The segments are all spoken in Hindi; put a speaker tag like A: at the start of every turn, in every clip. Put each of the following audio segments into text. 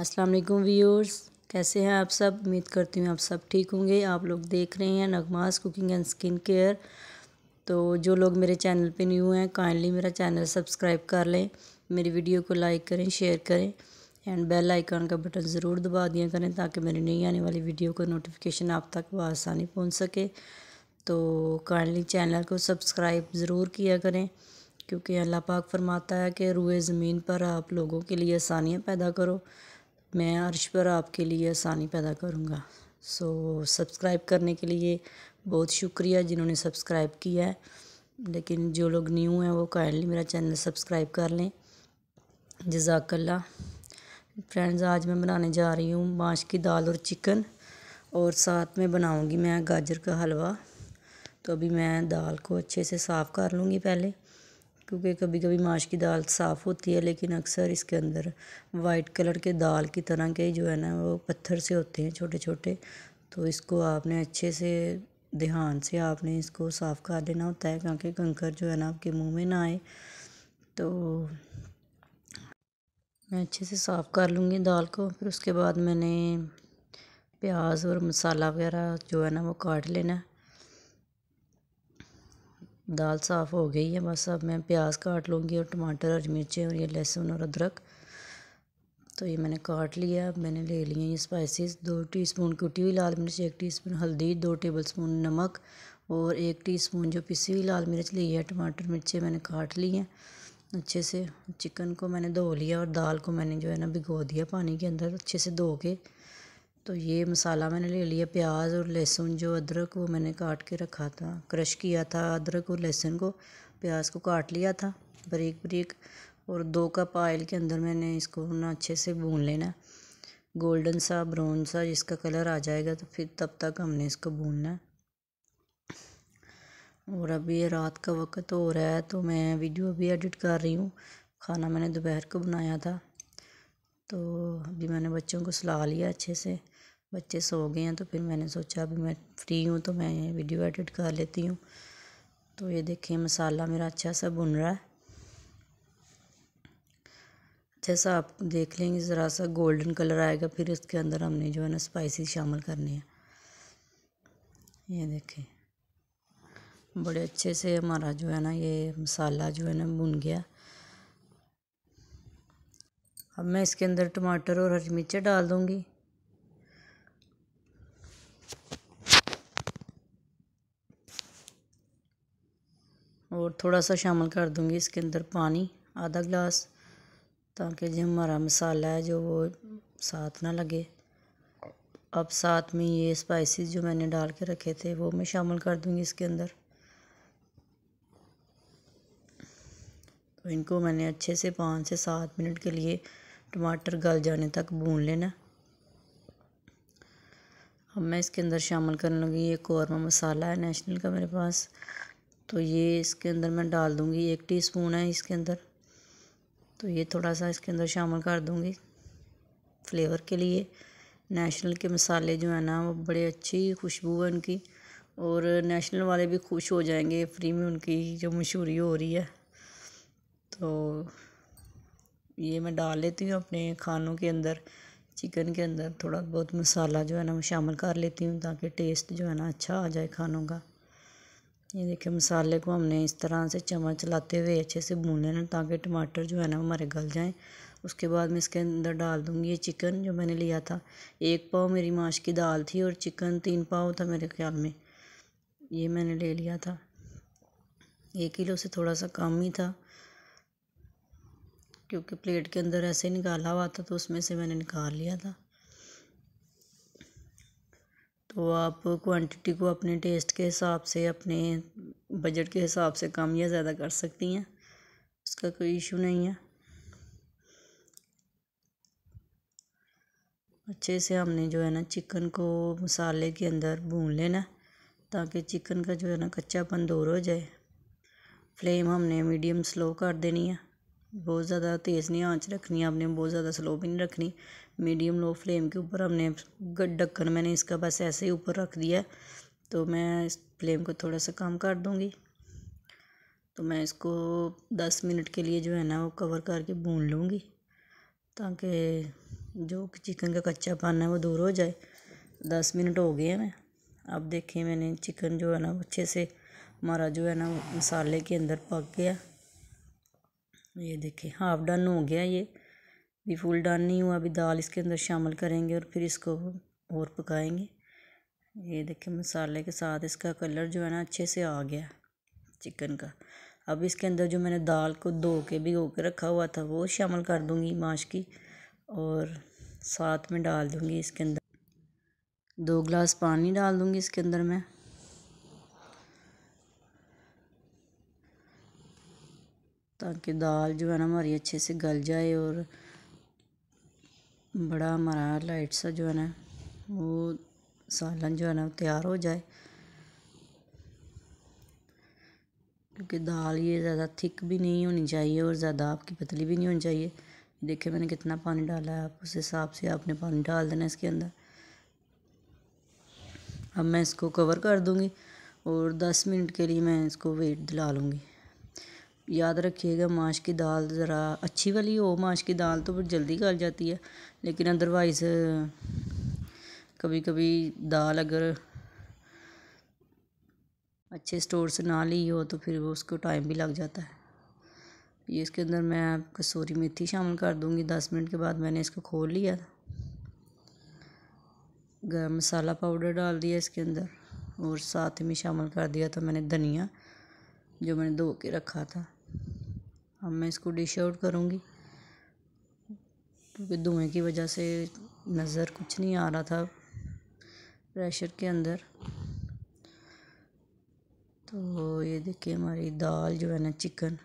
A: अस्सलाम वालेकुम व्यूअर्स कैसे हैं आप सब उम्मीद करती हूँ आप सब ठीक होंगे आप लोग देख रहे हैं Nagma's cooking and skin care तो जो लोग मेरे चैनल पे न्यू हैं काइंडली मेरा चैनल सब्सक्राइब कर लें मेरी वीडियो को लाइक करें शेयर करें एंड बेल आइकॉन का बटन ज़रूर दबा दिया करें ताकि मेरी नई आने वाली वीडियो का नोटिफिकेशन आप तक आसानी पहुँच सके तो काइंडली चैनल को सब्सक्राइब ज़रूर किया करें क्योंकि अल्लाह पाक फरमाता है कि रूए ज़मीन पर आप लोगों के लिए आसानियाँ पैदा करो मैं अर्श पर आपके लिए आसानी पैदा करूँगा सो so, सब्सक्राइब करने के लिए बहुत शुक्रिया जिन्होंने सब्सक्राइब किया है लेकिन जो लोग न्यू हैं वो काइंडली मेरा चैनल सब्सक्राइब कर लें जजाकल्ला फ्रेंड्स आज मैं बनाने जा रही हूँ बाँस की दाल और चिकन और साथ में बनाऊँगी मैं गाजर का हलवा तो अभी मैं दाल को अच्छे से साफ़ कर लूँगी पहले क्योंकि कभी कभी माश की दाल साफ़ होती है लेकिन अक्सर इसके अंदर वाइट कलर के दाल की तरह के जो है ना वो पत्थर से होते हैं छोटे छोटे तो इसको आपने अच्छे से ध्यान से आपने इसको साफ़ कर लेना होता है क्योंकि कंकर जो है ना आपके मुंह में ना आए तो मैं अच्छे से साफ़ कर लूँगी दाल को फिर उसके बाद मैंने प्याज और मसाला वगैरह जो है ना वो काट लेना दाल साफ़ हो गई है बस अब मैं प्याज काट लूँगी और टमाटर और मिर्चें और ये लहसुन और अदरक तो ये मैंने काट लिया अब मैंने ले लिए ये स्पाइसेस दो टीस्पून कुटी हुई लाल मिर्च एक टीस्पून हल्दी दो टेबलस्पून नमक और एक टीस्पून जो पिसी हुई लाल मिर्च ली है टमाटर मिर्चें मैंने काट ली हैं अच्छे से चिकन को मैंने धो लिया और दाल को मैंने जो है ना भिगो दिया पानी के अंदर अच्छे से धो के तो ये मसाला मैंने ले लिया प्याज और लहसुन जो अदरक वो मैंने काट के रखा था क्रश किया था अदरक और लहसुन को प्याज को काट लिया था बरीक बरीक और दो कप ऑयल के अंदर मैंने इसको ना अच्छे से भून लेना गोल्डन सा ब्राउन सा जिसका कलर आ जाएगा तो फिर तब तक हमने इसको भूनना और अभी रात का वक्त हो रहा है तो मैं वीडियो भी एडिट कर रही हूँ खाना मैंने दोपहर को बनाया था तो अभी मैंने बच्चों को सुला लिया अच्छे से बच्चे सो गए हैं तो फिर मैंने सोचा अभी मैं फ्री हूँ तो मैं वीडियो एडिट कर लेती हूँ तो ये देखिए मसाला मेरा अच्छा सा भुन रहा है सा आप देख लेंगे ज़रा सा गोल्डन कलर आएगा फिर इसके अंदर हमने जो है ना स्पाइसी शामिल करनी है ये देखें बड़े अच्छे से हमारा जो है ना ये मसाला जो है ना भुन गया अब मैं इसके अंदर टमाटर और हरी मिर्चें डाल दूंगी और थोड़ा सा शामिल कर दूँगी इसके अंदर पानी आधा गिलास ताकि जो हमारा मसाला है जो वो साथ ना लगे अब साथ में ये स्पाइसेस जो मैंने डाल के रखे थे वो मैं शामिल कर दूँगी इसके अंदर तो इनको मैंने अच्छे से पाँच से सात मिनट के लिए टमाटर गल जाने तक भून लेना अब मैं इसके अंदर शामिल करने लगी ये कौरमा मसाला है नेशनल का मेरे पास तो ये इसके अंदर मैं डाल दूँगी एक टीस्पून है इसके अंदर तो ये थोड़ा सा इसके अंदर शामिल कर दूँगी फ्लेवर के लिए नेशनल के मसाले जो है ना वो बड़े अच्छी खुशबू है उनकी और नेशनल वाले भी खुश हो जाएंगे फ्री में उनकी जो मशहूरी हो रही है तो ये मैं डाल लेती हूँ अपने खानों के अंदर चिकन के अंदर थोड़ा बहुत मसाला जो है ना वो शामिल कर लेती हूँ ताकि टेस्ट जो है ना अच्छा आ जाए खानों का ये देखिए मसाले को हमने इस तरह से चम्मच चलाते हुए अच्छे से भून लेना ताकि टमाटर जो है ना हमारे गल जाएँ उसके बाद मैं इसके अंदर डाल दूँगी ये चिकन जो मैंने लिया था एक पाव मेरी माश की दाल थी और चिकन तीन पाव था मेरे ख्याल में ये मैंने ले लिया था एक किलो से थोड़ा सा कम ही था क्योंकि प्लेट के अंदर ऐसे ही निकाला हुआ था तो उसमें से मैंने निकाल लिया था तो आप क्वांटिटी को अपने टेस्ट के हिसाब से अपने बजट के हिसाब से कम या ज़्यादा कर सकती हैं उसका कोई इशू नहीं है अच्छे से हमने जो है ना चिकन को मसाले के अंदर भून लेना ताकि चिकन का जो है ना कच्चापन दूर हो जाए फ्लेम हमने मीडियम स्लो कर देनी है बहुत ज़्यादा तेज़ नहीं आँच रखनी आपने बहुत ज़्यादा स्लो भी नहीं रखनी मीडियम लो फ्लेम के ऊपर हमने ढक्कन मैंने इसका बस ऐसे ही ऊपर रख दिया तो मैं इस फ्लेम को थोड़ा सा कम कर दूँगी तो मैं इसको दस मिनट के लिए जो है ना वो कवर करके भून लूँगी ताकि जो चिकन का कच्चा पान है वो दूर हो जाए दस मिनट हो गए हैं अब देखिए मैंने चिकन जो है ना अच्छे से हमारा जो है ना मसाले के अंदर पक गया ये देखिए हाफ डन हो गया ये भी फुल डन नहीं हुआ अभी दाल इसके अंदर शामिल करेंगे और फिर इसको और पकाएंगे ये देखिए मसाले के साथ इसका कलर जो है ना अच्छे से आ गया चिकन का अब इसके अंदर जो मैंने दाल को धो के भिगो के रखा हुआ था वो शामिल कर दूँगी माश की और साथ में डाल दूँगी इसके अंदर दो गिलास पानी डाल दूँगी इसके अंदर मैं ताकि दाल जो है ना हमारी अच्छे से गल जाए और बड़ा हमारा लाइट सा जो है ना वो सालन जो है ना तैयार हो जाए क्योंकि दाल ये ज़्यादा थिक भी नहीं होनी चाहिए और ज़्यादा आपकी पतली भी नहीं होनी चाहिए देखिए मैंने कितना पानी डाला है आप उस हिसाब से आपने पानी डाल देना इसके अंदर अब मैं इसको कवर कर दूँगी और दस मिनट के लिए मैं इसको वेट दिला लूँगी याद रखिएगा माश की दाल ज़रा अच्छी वाली हो माश की दाल तो फिर जल्दी गल जाती है लेकिन अदरवाइज़ कभी कभी दाल अगर अच्छे स्टोर से ना ली हो तो फिर वो उसको टाइम भी लग जाता है ये इसके अंदर मैं कसूरी मेथी शामिल कर दूँगी दस मिनट के बाद मैंने इसको खोल लिया गर्म मसाला पाउडर डाल दिया इसके अंदर और साथ में शामिल कर दिया था मैंने धनिया जो मैंने धो के रखा था अब मैं इसको डिश आउट करूँगी क्योंकि धुएँ की वजह से नज़र कुछ नहीं आ रहा था प्रेशर के अंदर तो ये देखिए हमारी दाल जो है ना चिकन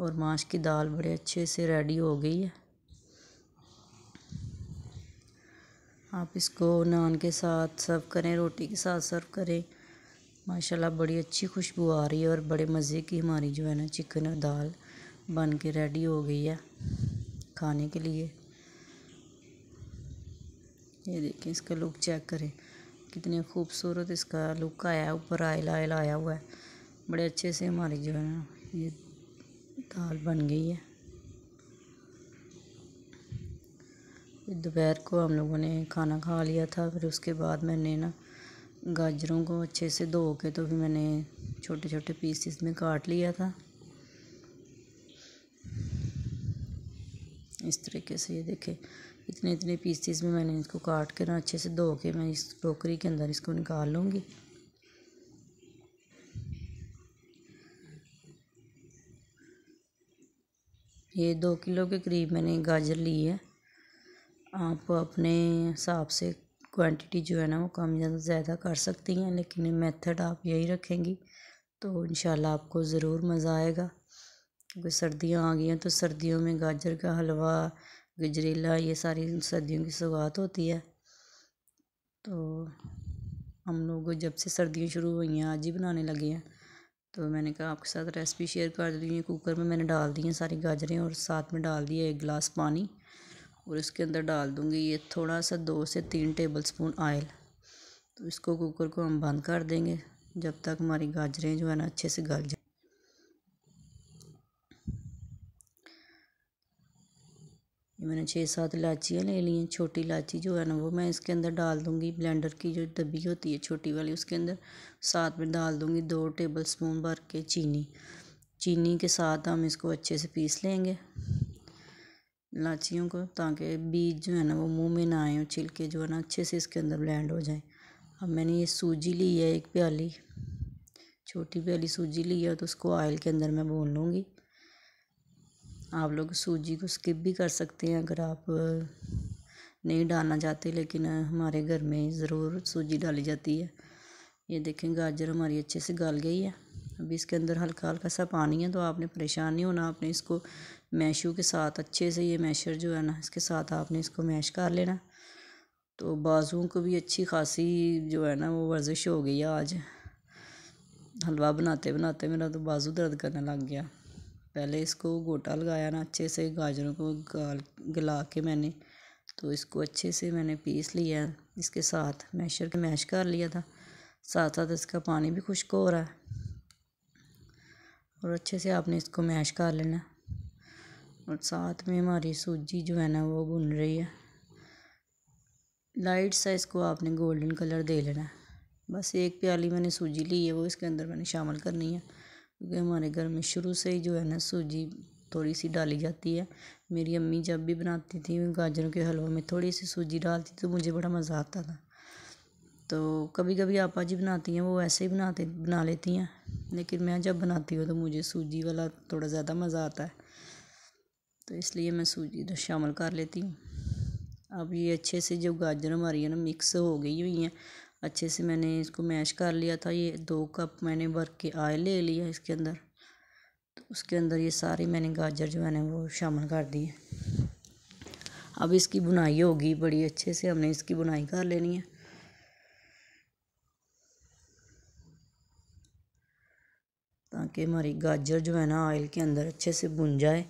A: और माश की दाल बड़े अच्छे से रेडी हो गई है आप इसको नान के साथ सर्व करें रोटी के साथ सर्व करें माशाल्लाह बड़ी अच्छी खुशबू आ रही है और बड़े मज़े की हमारी जो है ना चिकन और दाल बन के रेडी हो गई है खाने के लिए ये देखें इसका लुक चेक करें कितने खूबसूरत इसका लुक आया है ऊपर आयल आयल आया हुआ है बड़े अच्छे से हमारी जो है ना ये दाल बन गई है दोपहर को हम लोगों ने खाना खा लिया था फिर उसके बाद मैंने ना गाजरों को अच्छे से धो के तो फिर मैंने छोटे छोटे पीसेस में काट लिया था इस तरीके से ये देखें इतने इतने पीसीस में मैंने इसको काट के ना अच्छे से धो के मैं इस टोकरी के अंदर इसको निकाल लूँगी ये दो किलो के करीब मैंने गाजर ली है आप अपने हिसाब से क्वांटिटी जो है ना वो कम ज़्यादा ज़्यादा कर सकती हैं लेकिन मेथड आप यही रखेंगी तो इन आपको ज़रूर मज़ा आएगा क्योंकि सर्दियाँ आ गई हैं तो सर्दियों में गाजर का हलवा गजरेला ये सारी सर्दियों की सौगात होती है तो हम लोग जब से सर्दियाँ शुरू हुई हैं आज ही बनाने लगे हैं तो मैंने कहा आपके साथ रेसिपी शेयर कर दी है कुकर में मैंने डाल दी हैं सारी गाजरें और साथ में डाल दिया एक गिलास पानी और इसके अंदर डाल दूँगी ये थोड़ा सा दो से तीन टेबल स्पून आयल तो इसको कुकर को हम बंद कर देंगे जब तक हमारी गाजरें जो है ना अच्छे से गल जाए ये मैंने छः सात इलायचियाँ ले ली हैं छोटी इलायची जो है ना वो मैं इसके अंदर डाल दूँगी ब्लेंडर की जो डब्बी होती है छोटी वाली उसके अंदर साथ में डाल दूँगी दो टेबल स्पून भर के चीनी चीनी के साथ हम इसको अच्छे से पीस लेंगे इलायचियों को ताकि बीज जो है ना वो मुंह में ना आए और छिलके जो है ना अच्छे से इसके अंदर ब्लेंड हो जाए अब मैंने ये सूजी ली है एक प्याली छोटी प्याली सूजी ली है तो उसको ऑयल के अंदर मैं भून लूँगी आप लोग सूजी को स्किप भी कर सकते हैं अगर आप नहीं डालना चाहते लेकिन हमारे घर में ज़रूर सूजी डाली जाती है ये देखें गाजर हमारी अच्छे से गल गई है अभी इसके अंदर हल्का हल्का सा पानी है तो आपने परेशान नहीं होना आपने इसको मैशू के साथ अच्छे से ये मैशर जो है ना इसके साथ आपने इसको मैश कर लेना तो बाजुओं को भी अच्छी खासी जो है ना वो वर्जिश हो गई है आज हलवा बनाते बनाते मेरा तो बाजू दर्द करने लग गया पहले इसको गोटा लगाया ना अच्छे से गाजरों को गाल गला के मैंने तो इसको अच्छे से मैंने पीस लिया इसके साथ मैशर के मैश कर लिया था साथ साथ इसका पानी भी खुश्क हो रहा है और अच्छे से आपने इसको मैश कर लेना और साथ में हमारी सूजी जो है ना वो भुन रही है लाइट सा इसको आपने गोल्डन कलर दे लेना है बस एक प्याली मैंने सूजी ली है वो इसके अंदर मैंने शामिल करनी है કે મારા ઘર મે શરૂ સે જ જો હે ના સૂજી થોડી સી ડાલી જાતી હે મેરી અમ્મી જબ ભી બનાતી થી ગજરો કે હલવા મે થોડી સી સૂજી ડાલતી તો મુજે બડા મજા આતા થા તો કભી કભી આપાજી બનાતી હે વો એસે બનાતે બના લેતી હે લેકિન મેં જબ બનાતી હો તો મુજે સૂજી વાલા થોડા જ્યાદા મજા આતા હે તો ઇસલિયે મેં સૂજી તો શામિલ કર લેતી હુ અભી એચ્છે સે જો ગાજર હમારી હે ના મિક્સ હો ગઈ હુઈ હૈ अच्छे से मैंने इसको मैश कर लिया था ये दो कप मैंने भर के आयल ले लिया इसके अंदर तो उसके अंदर ये सारी मैंने गाजर जो है ना वो शामिल कर दी है अब इसकी बुनाई होगी बड़ी अच्छे से हमने इसकी बुनाई कर लेनी है ताकि हमारी गाजर जो है ना ऑयल के अंदर अच्छे से बुन जाए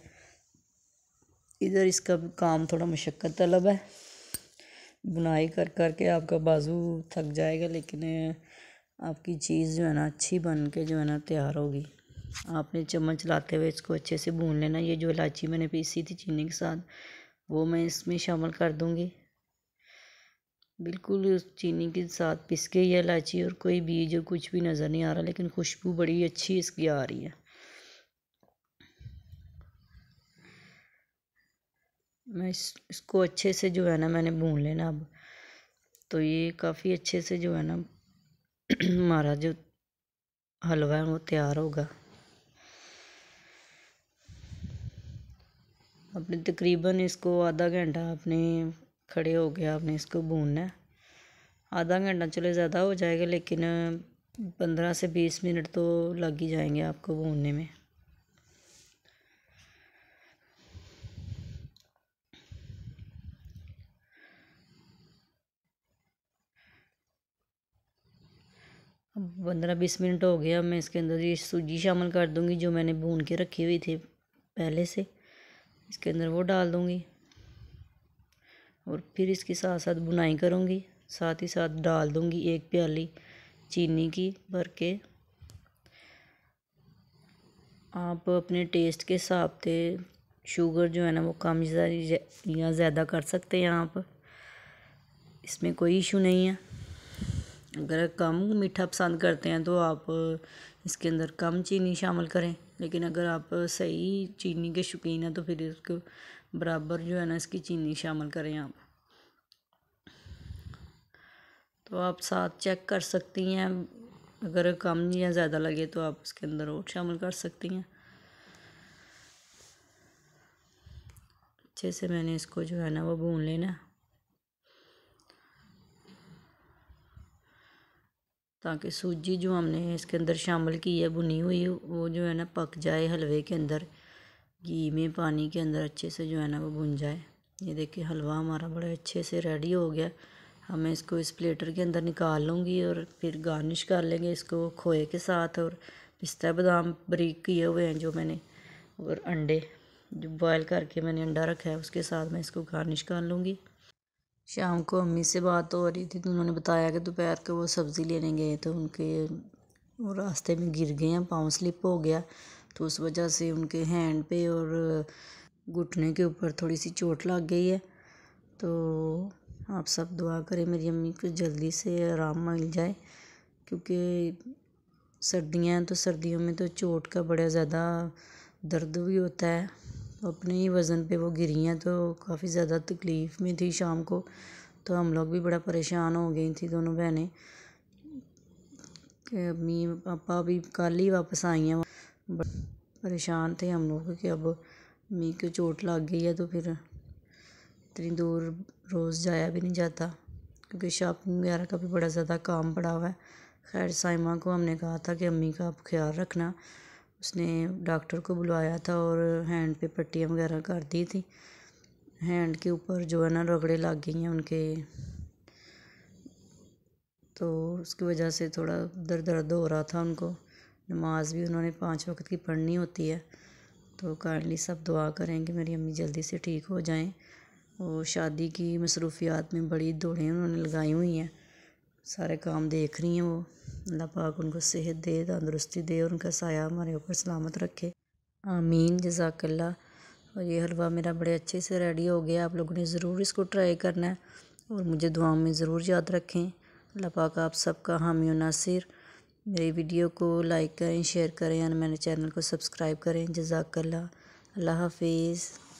A: इधर इसका काम थोड़ा मशक्क़त तलब है बुनाई कर कर के आपका बाजू थक जाएगा लेकिन आपकी चीज़ जो है ना अच्छी बन के जो है ना तैयार होगी आपने चम्मच चलाते हुए इसको अच्छे से भून लेना ये जो इलायची मैंने पीसी थी चीनी के साथ वो मैं इसमें शामिल कर दूँगी बिल्कुल उस चीनी के साथ पिस के ये इलायची और कोई बीज और कुछ भी नज़र नहीं आ रहा लेकिन खुशबू बड़ी अच्छी इसकी आ रही है मैं इस इसको अच्छे से जो है ना मैंने भून लेना अब तो ये काफ़ी अच्छे से जो है ना हमारा जो हलवा है वो तैयार होगा अपने तकरीबन इसको आधा घंटा अपने खड़े हो गया आपने इसको भूनना है आधा घंटा चलो ज़्यादा हो जाएगा लेकिन पंद्रह से बीस मिनट तो लग ही जाएंगे आपको भूनने में अब पंद्रह बीस मिनट हो गया मैं इसके अंदर ये सूजी शामिल कर दूँगी जो मैंने भून के रखी हुई थी पहले से इसके अंदर वो डाल दूँगी और फिर इसके साथ साथ बुनाई करूँगी साथ ही साथ डाल दूँगी एक प्याली चीनी की भर के आप अपने टेस्ट के हिसाब से शुगर जो है ना वो कम या ज़्यादा कर सकते हैं आप इसमें कोई इशू नहीं है अगर कम मीठा पसंद करते हैं तो आप इसके अंदर कम चीनी शामिल करें लेकिन अगर आप सही चीनी के शौकीन हैं तो फिर इसके बराबर जो है ना इसकी चीनी शामिल करें आप तो आप साथ चेक कर सकती हैं अगर कम या ज़्यादा लगे तो आप इसके अंदर और शामिल कर सकती हैं अच्छे से मैंने इसको जो है ना वो भून लेना ताकि सूजी जो हमने इसके अंदर शामिल की है भुनी हुई वो जो है ना पक जाए हलवे के अंदर घी में पानी के अंदर अच्छे से जो है ना वो भुन जाए ये देखिए हलवा हमारा बड़े अच्छे से रेडी हो गया हमें इसको इस प्लेटर के अंदर निकाल लूँगी और फिर गार्निश कर लेंगे इसको खोए के साथ और पिस्ता बादाम बरीक किए हुए हैं जो मैंने और अंडे जो बॉयल करके मैंने अंडा रखा है उसके साथ मैं इसको गार्निश कर लूँगी शाम को अम्मी से बात हो रही थी तो उन्होंने बताया कि दोपहर को वो सब्ज़ी लेने गए तो उनके वो रास्ते में गिर गए हैं पाँव स्लिप हो गया तो उस वजह से उनके हैंड पे और घुटने के ऊपर थोड़ी सी चोट लग गई है तो आप सब दुआ करें मेरी अम्मी को जल्दी से आराम मिल जाए क्योंकि सर्दियाँ हैं तो सर्दियों में तो चोट का बड़ा ज़्यादा दर्द भी होता है अपने ही वज़न पे वो गिरी हैं तो काफ़ी ज़्यादा तकलीफ़ में थी शाम को तो हम लोग भी बड़ा परेशान हो गई थी दोनों बहनें कि अम्मी पापा अभी कल ही वापस आई हैं परेशान थे हम लोग कि अब मी को चोट लग गई है तो फिर इतनी दूर रोज़ जाया भी नहीं जाता क्योंकि शॉपिंग वगैरह का भी बड़ा ज़्यादा काम पड़ा हुआ है खैर साइमा को हमने कहा था कि अम्मी का आप ख्याल रखना उसने डॉक्टर को बुलाया था और हैंड पे पट्टियाँ वगैरह कर दी थी हैंड के ऊपर जो है ना रगड़े लग गई हैं उनके तो उसकी वजह से थोड़ा दर दर्द हो रहा था उनको नमाज भी उन्होंने पाँच वक्त की पढ़नी होती है तो काइंडली सब दुआ करें कि मेरी अम्मी जल्दी से ठीक हो जाएं और शादी की मसरूफियात में बड़ी दौड़ें उन्होंने लगाई हुई हैं सारे काम देख रही हैं वो अल्लाह पाक उनको सेहत दे तंदरुस्ती दे और उनका साया हमारे ऊपर सलामत रखे आमीन जजाकल्ला और ये हलवा मेरा बड़े अच्छे से रेडी हो गया आप लोगों ने ज़रूर इसको ट्राई करना है और मुझे दुआओं में ज़रूर याद रखें अल्लाह पाक आप सबका हामी नासिर मेरी वीडियो को लाइक करें शेयर करें और मेरे चैनल को सब्सक्राइब करें जजाकल्ला अल्लाह हाफिज़